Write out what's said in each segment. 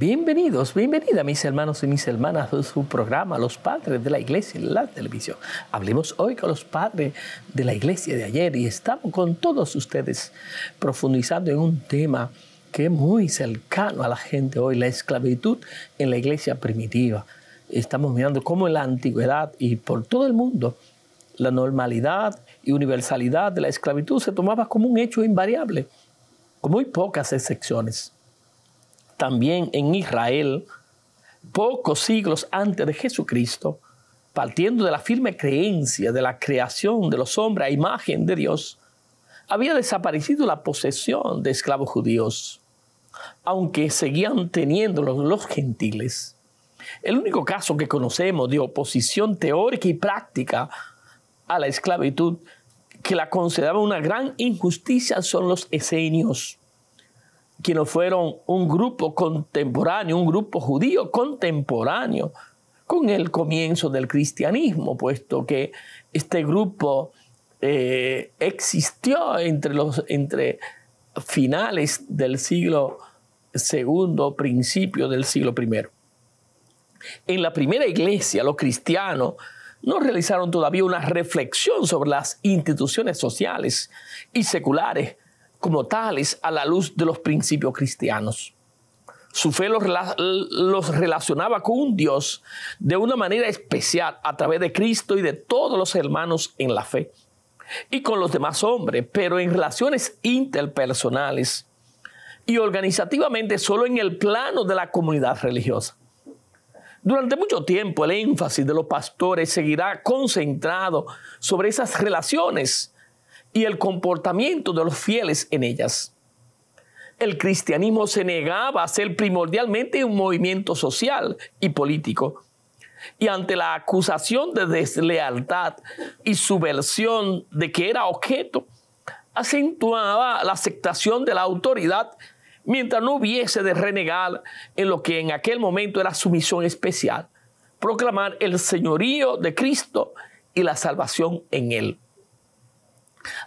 Bienvenidos, bienvenida mis hermanos y mis hermanas a su programa Los Padres de la Iglesia en la televisión. Hablemos hoy con los padres de la Iglesia de ayer y estamos con todos ustedes profundizando en un tema que es muy cercano a la gente hoy, la esclavitud en la Iglesia primitiva. Estamos mirando cómo en la antigüedad y por todo el mundo la normalidad y universalidad de la esclavitud se tomaba como un hecho invariable, con muy pocas excepciones también en Israel, pocos siglos antes de Jesucristo, partiendo de la firme creencia de la creación de los hombres a imagen de Dios, había desaparecido la posesión de esclavos judíos, aunque seguían teniéndolos los gentiles. El único caso que conocemos de oposición teórica y práctica a la esclavitud que la consideraba una gran injusticia son los esenios, quienes fueron un grupo contemporáneo, un grupo judío contemporáneo con el comienzo del cristianismo, puesto que este grupo eh, existió entre los entre finales del siglo segundo, principio del siglo primero. En la primera iglesia, los cristianos no realizaron todavía una reflexión sobre las instituciones sociales y seculares como tales a la luz de los principios cristianos. Su fe los, relacionaba con un Dios de una manera especial a través de Cristo y de todos los hermanos en la fe y con los demás hombres, pero en relaciones interpersonales y organizativamente solo en el plano de la comunidad religiosa. Durante mucho tiempo el énfasis de los pastores seguirá concentrado sobre esas relaciones y el comportamiento de los fieles en ellas. El cristianismo se negaba a ser primordialmente un movimiento social y político, y ante la acusación de deslealtad y subversión de que era objeto, acentuaba la aceptación de la autoridad mientras no hubiese de renegar en lo que en aquel momento era su misión especial, proclamar el señorío de Cristo y la salvación en él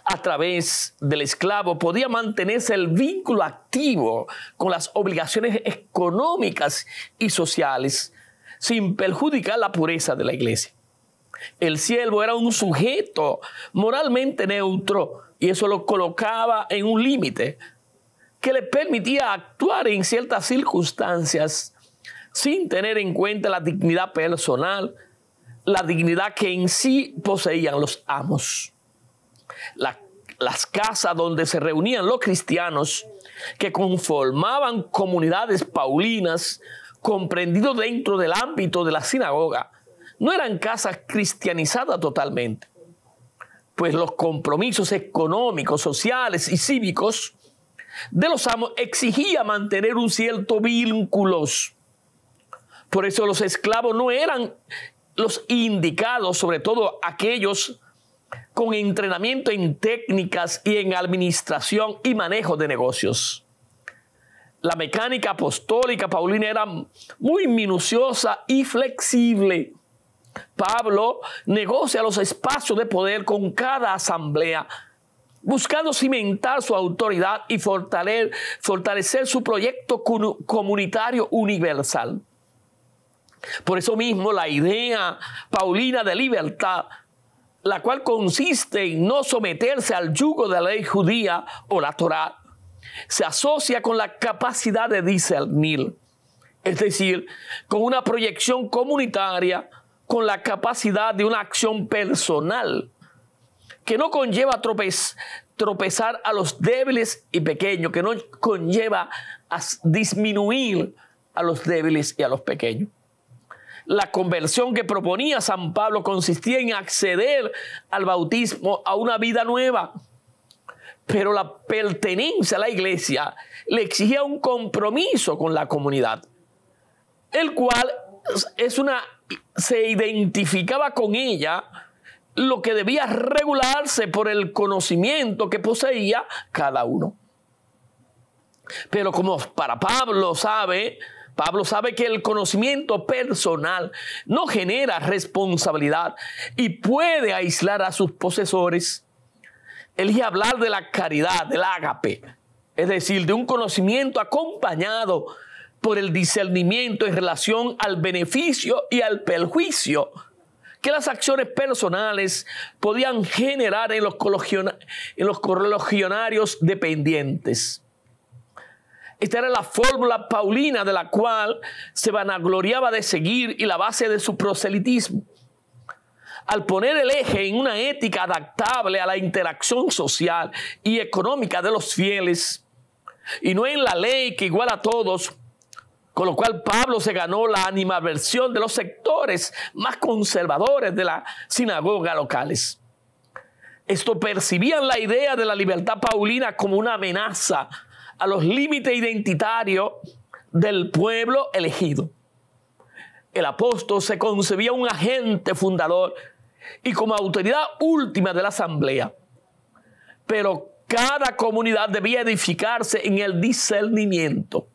a través del esclavo podía mantenerse el vínculo activo con las obligaciones económicas y sociales sin perjudicar la pureza de la iglesia. El siervo era un sujeto moralmente neutro y eso lo colocaba en un límite que le permitía actuar en ciertas circunstancias sin tener en cuenta la dignidad personal, la dignidad que en sí poseían los amos las casas donde se reunían los cristianos que conformaban comunidades paulinas comprendido dentro del ámbito de la sinagoga, no eran casas cristianizadas totalmente, pues los compromisos económicos, sociales y cívicos de los amos exigía mantener un cierto vínculo. Por eso los esclavos no eran los indicados, sobre todo aquellos con entrenamiento en técnicas y en administración y manejo de negocios. La mecánica apostólica paulina era muy minuciosa y flexible. Pablo negocia los espacios de poder con cada asamblea, buscando cimentar su autoridad y fortalecer, fortalecer su proyecto comunitario universal. Por eso mismo la idea paulina de libertad la cual consiste en no someterse al yugo de la ley judía o la Torá, se asocia con la capacidad de discernir, es decir, con una proyección comunitaria, con la capacidad de una acción personal, que no conlleva tropezar a los débiles y pequeños, que no conlleva a disminuir a los débiles y a los pequeños. La conversión que proponía San Pablo consistía en acceder al bautismo a una vida nueva. Pero la pertenencia a la iglesia le exigía un compromiso con la comunidad, el cual es una, se identificaba con ella, lo que debía regularse por el conocimiento que poseía cada uno. Pero como para Pablo sabe, Pablo sabe que el conocimiento personal no genera responsabilidad y puede aislar a sus posesores. Elige hablar de la caridad, del ágape, es decir, de un conocimiento acompañado por el discernimiento en relación al beneficio y al perjuicio que las acciones personales podían generar en los, colegionarios dependientes. Esta era la fórmula paulina de la cual se vanagloriaba de seguir y la base de su proselitismo. Al poner el eje en una ética adaptable a la interacción social y económica de los fieles, y no en la ley que iguala a todos, con lo cual Pablo se ganó la animadversión de los sectores más conservadores de la sinagoga locales. Esto percibían la idea de la libertad paulina como una amenaza a los límites identitarios del pueblo elegido. El apóstol se concebía un agente fundador y como autoridad última de la asamblea. Pero cada comunidad debía edificarse en el discernimiento.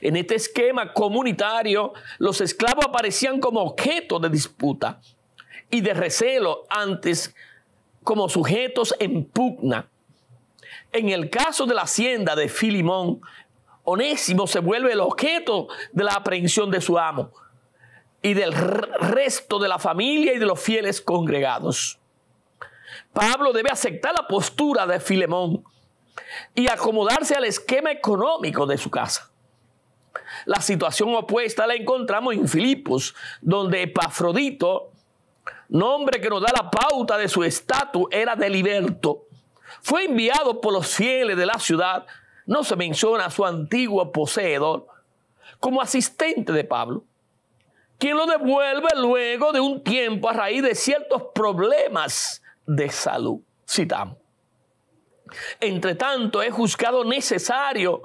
En este esquema comunitario, los esclavos aparecían como objeto de disputa y de recelo antes como sujetos en pugna en el caso de la hacienda de Filimón, Onésimo se vuelve el objeto de la aprehensión de su amo y del resto de la familia y de los fieles congregados. Pablo debe aceptar la postura de Filemón y acomodarse al esquema económico de su casa. La situación opuesta la encontramos en Filipos, donde Epafrodito, nombre que nos da la pauta de su estatus, era de liberto fue enviado por los fieles de la ciudad, no se menciona a su antiguo poseedor, como asistente de Pablo, quien lo devuelve luego de un tiempo a raíz de ciertos problemas de salud. Citamos. Entre tanto, he juzgado necesario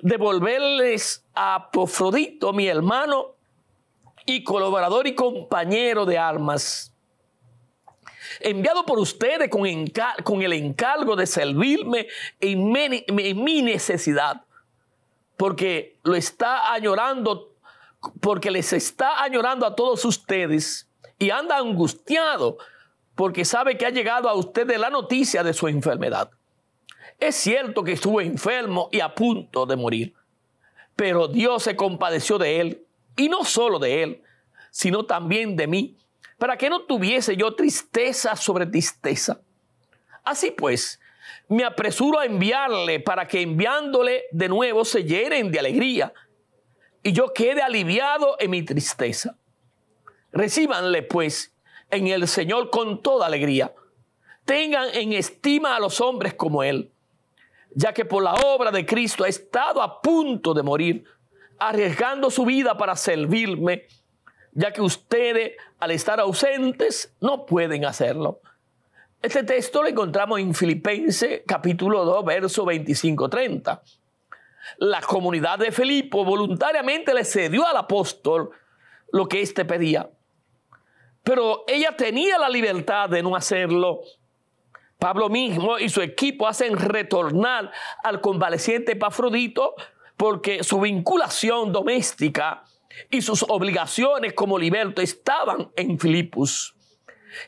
devolverles a Pofrodito, mi hermano y colaborador y compañero de armas, enviado por ustedes con, el encargo de servirme en, en mi necesidad, porque lo está añorando, porque les está añorando a todos ustedes y anda angustiado porque sabe que ha llegado a ustedes la noticia de su enfermedad. Es cierto que estuvo enfermo y a punto de morir, pero Dios se compadeció de él, y no solo de él, sino también de mí, para que no tuviese yo tristeza sobre tristeza. Así pues, me apresuro a enviarle para que enviándole de nuevo se llenen de alegría y yo quede aliviado en mi tristeza. Recíbanle pues en el Señor con toda alegría. Tengan en estima a los hombres como Él, ya que por la obra de Cristo ha estado a punto de morir, arriesgando su vida para servirme, ya que ustedes al estar ausentes, no pueden hacerlo. Este texto lo encontramos en Filipenses capítulo 2, verso 25-30. La comunidad de Filipo voluntariamente le cedió al apóstol lo que éste pedía, pero ella tenía la libertad de no hacerlo. Pablo mismo y su equipo hacen retornar al convaleciente Pafrodito porque su vinculación doméstica y sus obligaciones como liberto estaban en Filipus.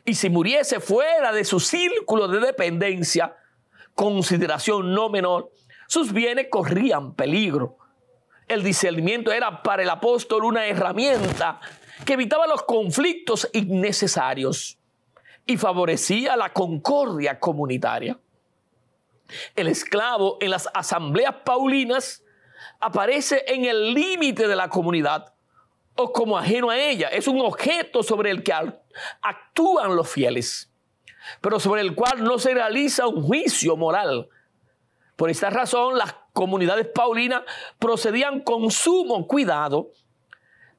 Y si muriese fuera de su círculo de dependencia, consideración no menor, sus bienes corrían peligro. El discernimiento era para el apóstol una herramienta que evitaba los conflictos innecesarios y favorecía la concordia comunitaria. El esclavo en las asambleas paulinas aparece en el límite de la comunidad o como ajeno a ella. Es un objeto sobre el que actúan los fieles, pero sobre el cual no se realiza un juicio moral. Por esta razón, las comunidades paulinas procedían con sumo cuidado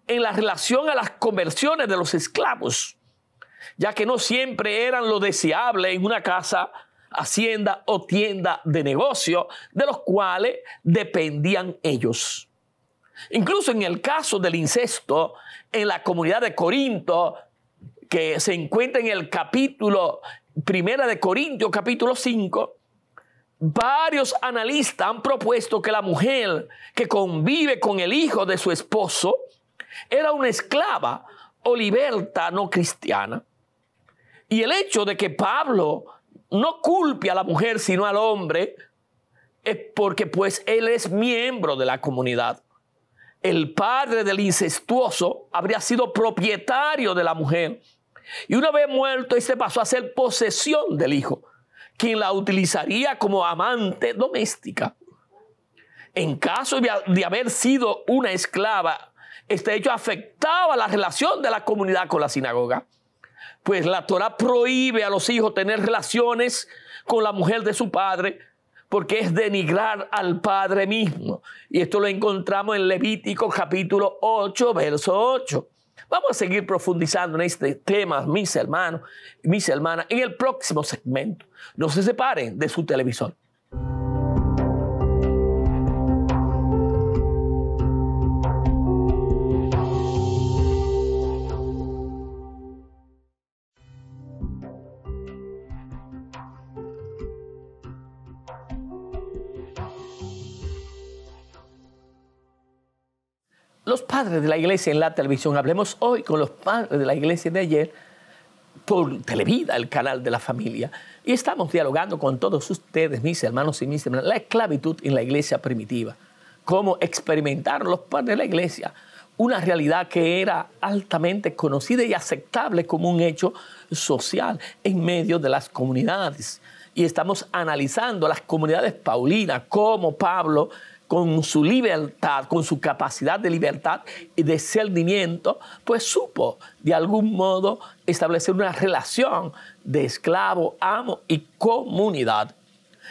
en la relación a las conversiones de los esclavos, ya que no siempre eran lo deseable en una casa, hacienda o tienda de negocio de los cuales dependían ellos. Incluso en el caso del incesto, en la comunidad de Corinto, que se encuentra en el capítulo, primera de Corintios, capítulo 5, varios analistas han propuesto que la mujer que convive con el hijo de su esposo era una esclava o liberta no cristiana. Y el hecho de que Pablo no culpe a la mujer sino al hombre es porque pues él es miembro de la comunidad el padre del incestuoso habría sido propietario de la mujer y una vez muerto, este pasó a ser posesión del hijo, quien la utilizaría como amante doméstica. En caso de haber sido una esclava, este hecho afectaba la relación de la comunidad con la sinagoga, pues la Torah prohíbe a los hijos tener relaciones con la mujer de su padre porque es denigrar al Padre mismo. Y esto lo encontramos en Levítico capítulo 8, verso 8. Vamos a seguir profundizando en este tema, mis hermanos, mis hermanas, en el próximo segmento. No se separen de su televisor. Los padres de la iglesia en la televisión, hablemos hoy con los padres de la iglesia de ayer por Televida, el canal de la familia. Y estamos dialogando con todos ustedes, mis hermanos y mis hermanas, la esclavitud en la iglesia primitiva. Cómo experimentaron los padres de la iglesia una realidad que era altamente conocida y aceptable como un hecho social en medio de las comunidades. Y estamos analizando las comunidades paulinas, cómo Pablo con su libertad, con su capacidad de libertad y de discernimiento, pues supo de algún modo establecer una relación de esclavo, amo y comunidad.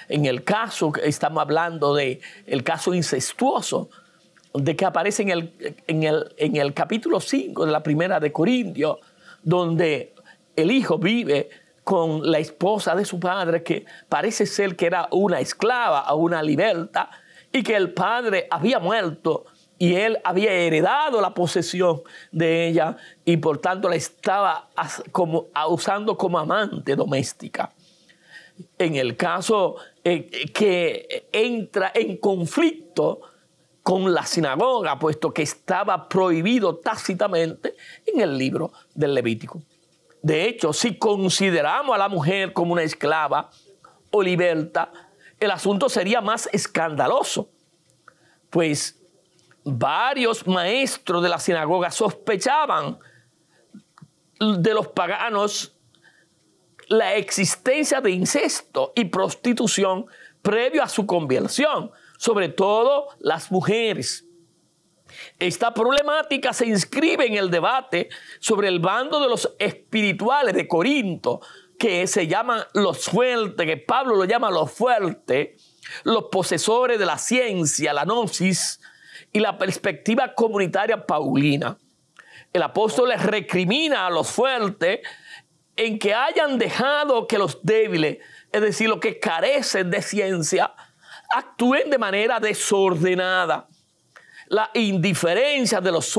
En el caso que estamos hablando de el caso incestuoso de que aparece en el, en en el capítulo 5 de la primera de Corintios, donde el hijo vive con la esposa de su padre, que parece ser que era una esclava o una liberta, y que el padre había muerto y él había heredado la posesión de ella y por tanto la estaba como, usando como amante doméstica. En el caso eh, que entra en conflicto con la sinagoga, puesto que estaba prohibido tácitamente en el libro del Levítico. De hecho, si consideramos a la mujer como una esclava o liberta, el asunto sería más escandaloso, pues varios maestros de la sinagoga sospechaban de los paganos la existencia de incesto y prostitución previo a su conversión, sobre todo las mujeres. Esta problemática se inscribe en el debate sobre el bando de los espirituales de Corinto, que se llaman los fuertes, que Pablo lo llama los fuertes, los posesores de la ciencia, la gnosis y la perspectiva comunitaria paulina. El apóstol les recrimina a los fuertes en que hayan dejado que los débiles, es decir, los que carecen de ciencia, actúen de manera desordenada. La indiferencia de los,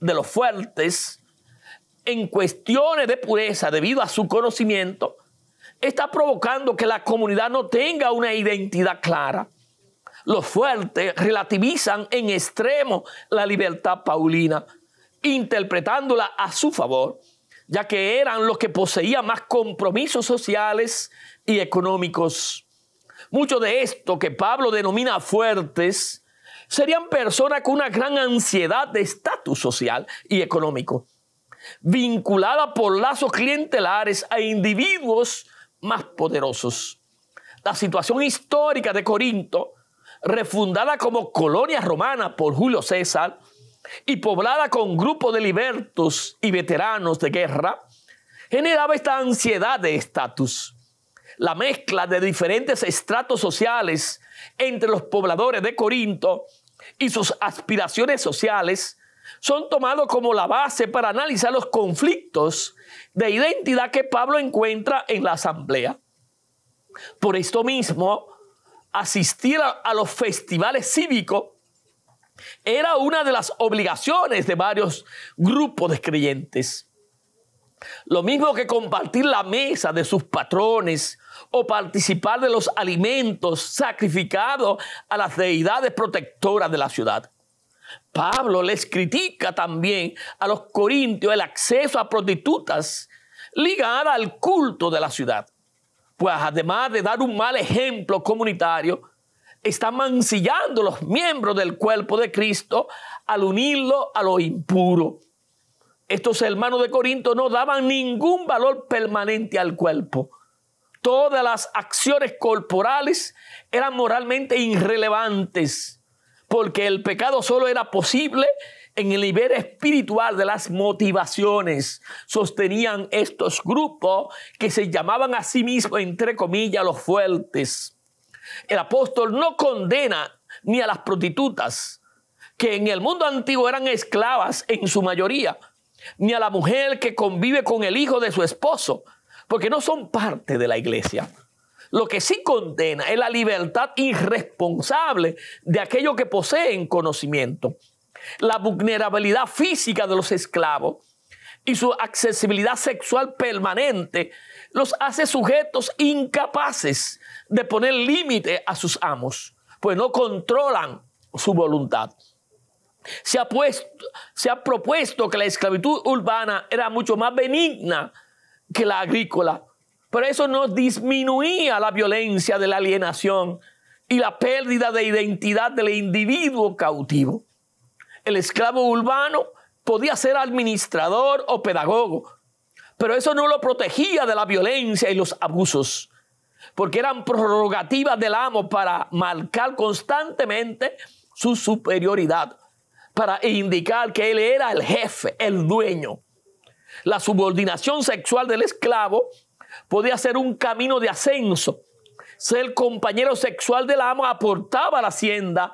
de los fuertes en cuestiones de pureza debido a su conocimiento, está provocando que la comunidad no tenga una identidad clara. Los fuertes relativizan en extremo la libertad paulina, interpretándola a su favor, ya que eran los que poseían más compromisos sociales y económicos. Muchos de esto que Pablo denomina fuertes serían personas con una gran ansiedad de estatus social y económico vinculada por lazos clientelares a individuos más poderosos. La situación histórica de Corinto, refundada como colonia romana por Julio César y poblada con grupos de libertos y veteranos de guerra, generaba esta ansiedad de estatus. La mezcla de diferentes estratos sociales entre los pobladores de Corinto y sus aspiraciones sociales son tomados como la base para analizar los conflictos de identidad que Pablo encuentra en la asamblea. Por esto mismo, asistir a, los festivales cívicos era una de las obligaciones de varios grupos de creyentes. Lo mismo que compartir la mesa de sus patrones o participar de los alimentos sacrificados a las deidades protectoras de la ciudad. Pablo les critica también a los corintios el acceso a prostitutas ligada al culto de la ciudad, pues además de dar un mal ejemplo comunitario, está mancillando los miembros del cuerpo de Cristo al unirlo a lo impuro. Estos hermanos de Corinto no daban ningún valor permanente al cuerpo. Todas las acciones corporales eran moralmente irrelevantes porque el pecado solo era posible en el nivel espiritual de las motivaciones. Sostenían estos grupos que se llamaban a sí mismos, entre comillas, los fuertes. El apóstol no condena ni a las prostitutas, que en el mundo antiguo eran esclavas en su mayoría, ni a la mujer que convive con el hijo de su esposo, porque no son parte de la iglesia. Lo que sí condena es la libertad irresponsable de aquellos que poseen conocimiento, la vulnerabilidad física de los esclavos y su accesibilidad sexual permanente los hace sujetos incapaces de poner límite a sus amos, pues no controlan su voluntad. Se ha, se ha propuesto que la esclavitud urbana era mucho más benigna que la agrícola, pero eso no disminuía la violencia de la alienación y la pérdida de identidad del individuo cautivo. El esclavo urbano podía ser administrador o pedagogo, pero eso no lo protegía de la violencia y los abusos, porque eran prerrogativas del amo para marcar constantemente su superioridad, para indicar que él era el jefe, el dueño. La subordinación sexual del esclavo podía ser un camino de ascenso. Ser compañero sexual del amo aportaba a la hacienda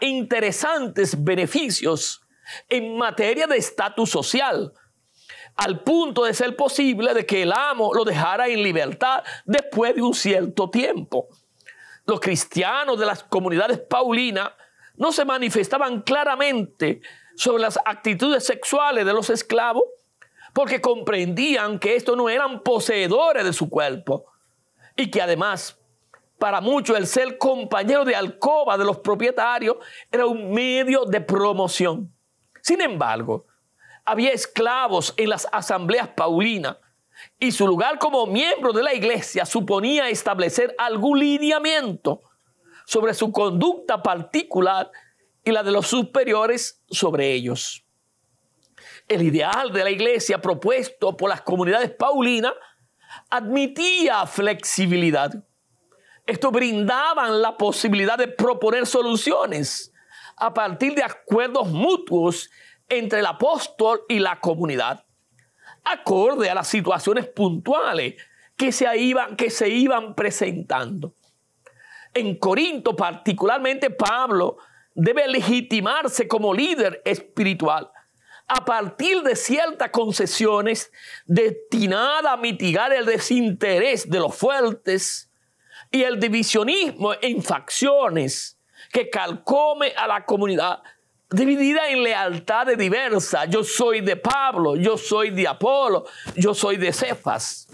interesantes beneficios en materia de estatus social, al punto de ser posible de que el amo lo dejara en libertad después de un cierto tiempo. Los cristianos de las comunidades paulinas no se manifestaban claramente sobre las actitudes sexuales de los esclavos, porque comprendían que estos no eran poseedores de su cuerpo y que además para muchos el ser compañero de alcoba de los propietarios era un medio de promoción. Sin embargo, había esclavos en las asambleas paulinas y su lugar como miembro de la iglesia suponía establecer algún lineamiento sobre su conducta particular y la de los superiores sobre ellos el ideal de la iglesia propuesto por las comunidades paulinas admitía flexibilidad. Esto brindaba la posibilidad de proponer soluciones a partir de acuerdos mutuos entre el apóstol y la comunidad, acorde a las situaciones puntuales que se iban presentando. En Corinto particularmente Pablo debe legitimarse como líder espiritual a partir de ciertas concesiones destinadas a mitigar el desinterés de los fuertes y el divisionismo en facciones que calcome a la comunidad dividida en lealtades diversas. Yo soy de Pablo, yo soy de Apolo, yo soy de Cefas.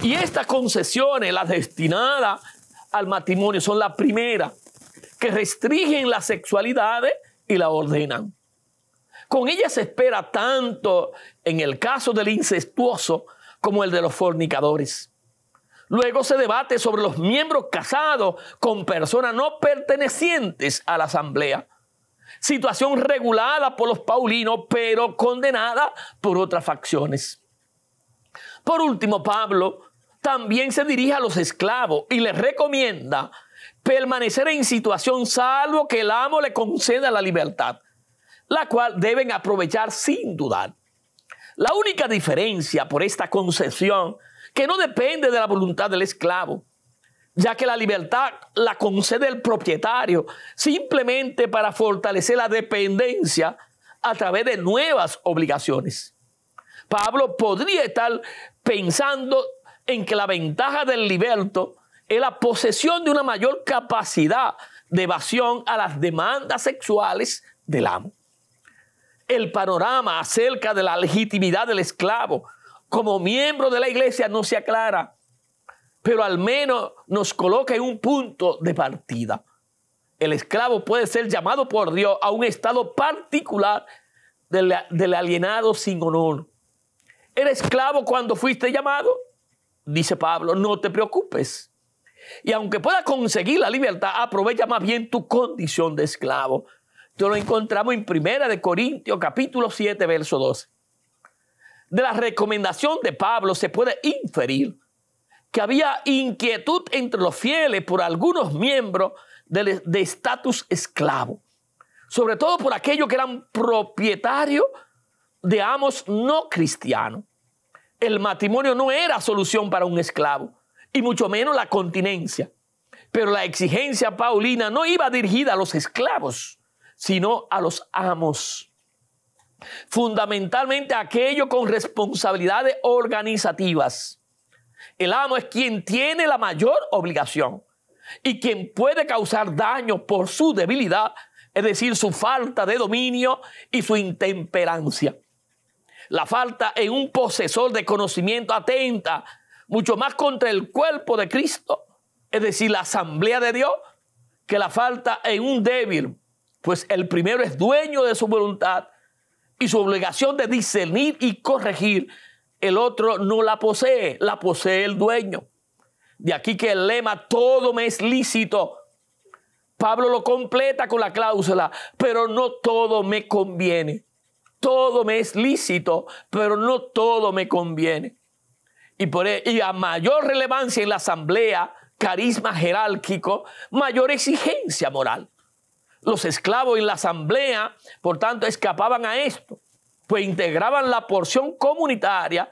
Y estas concesiones, las destinadas al matrimonio, son las primeras que restringen las sexualidades y la ordenan. Con ella se espera tanto en el caso del incestuoso como el de los fornicadores. Luego se debate sobre los miembros casados con personas no pertenecientes a la asamblea. Situación regulada por los paulinos, pero condenada por otras facciones. Por último, Pablo también se dirige a los esclavos y les recomienda permanecer en situación salvo que el amo le conceda la libertad la cual deben aprovechar sin dudar. La única diferencia por esta concesión, que no depende de la voluntad del esclavo, ya que la libertad la concede el propietario simplemente para fortalecer la dependencia a través de nuevas obligaciones. Pablo podría estar pensando en que la ventaja del liberto es la posesión de una mayor capacidad de evasión a las demandas sexuales del amo el panorama acerca de la legitimidad del esclavo como miembro de la iglesia no se aclara, pero al menos nos coloca en un punto de partida. El esclavo puede ser llamado por Dios a un estado particular del, alienado sin honor. ¿Eres esclavo cuando fuiste llamado? Dice Pablo, no te preocupes. Y aunque pueda conseguir la libertad, aprovecha más bien tu condición de esclavo lo encontramos en Primera de Corintios capítulo 7, verso 12. De la recomendación de Pablo se puede inferir que había inquietud entre los fieles por algunos miembros de estatus esclavo, sobre todo por aquellos que eran propietarios de amos no cristianos. El matrimonio no era solución para un esclavo, y mucho menos la continencia. Pero la exigencia paulina no iba dirigida a los esclavos, sino a los amos. Fundamentalmente aquello con responsabilidades organizativas. El amo es quien tiene la mayor obligación y quien puede causar daño por su debilidad, es decir, su falta de dominio y su intemperancia. La falta en un posesor de conocimiento atenta mucho más contra el cuerpo de Cristo, es decir, la asamblea de Dios, que la falta en un débil pues el primero es dueño de su voluntad y su obligación de discernir y corregir, el otro no la posee, la posee el dueño. De aquí que el lema todo me es lícito. Pablo lo completa con la cláusula, pero no todo me conviene. Todo me es lícito, pero no todo me conviene. Y, por, e, y a mayor relevancia en la asamblea, carisma jerárquico, mayor exigencia moral. Los esclavos en la asamblea, por tanto, escapaban a esto, pues integraban la porción comunitaria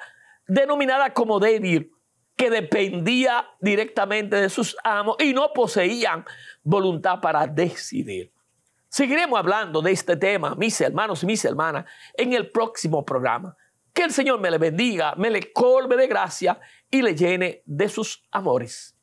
denominada como débil, que dependía directamente de sus amos y no poseían voluntad para decidir. Seguiremos hablando de este tema, mis hermanos y mis hermanas, en el próximo programa. Que el Señor me le bendiga, me le colme de gracia y le llene de sus amores.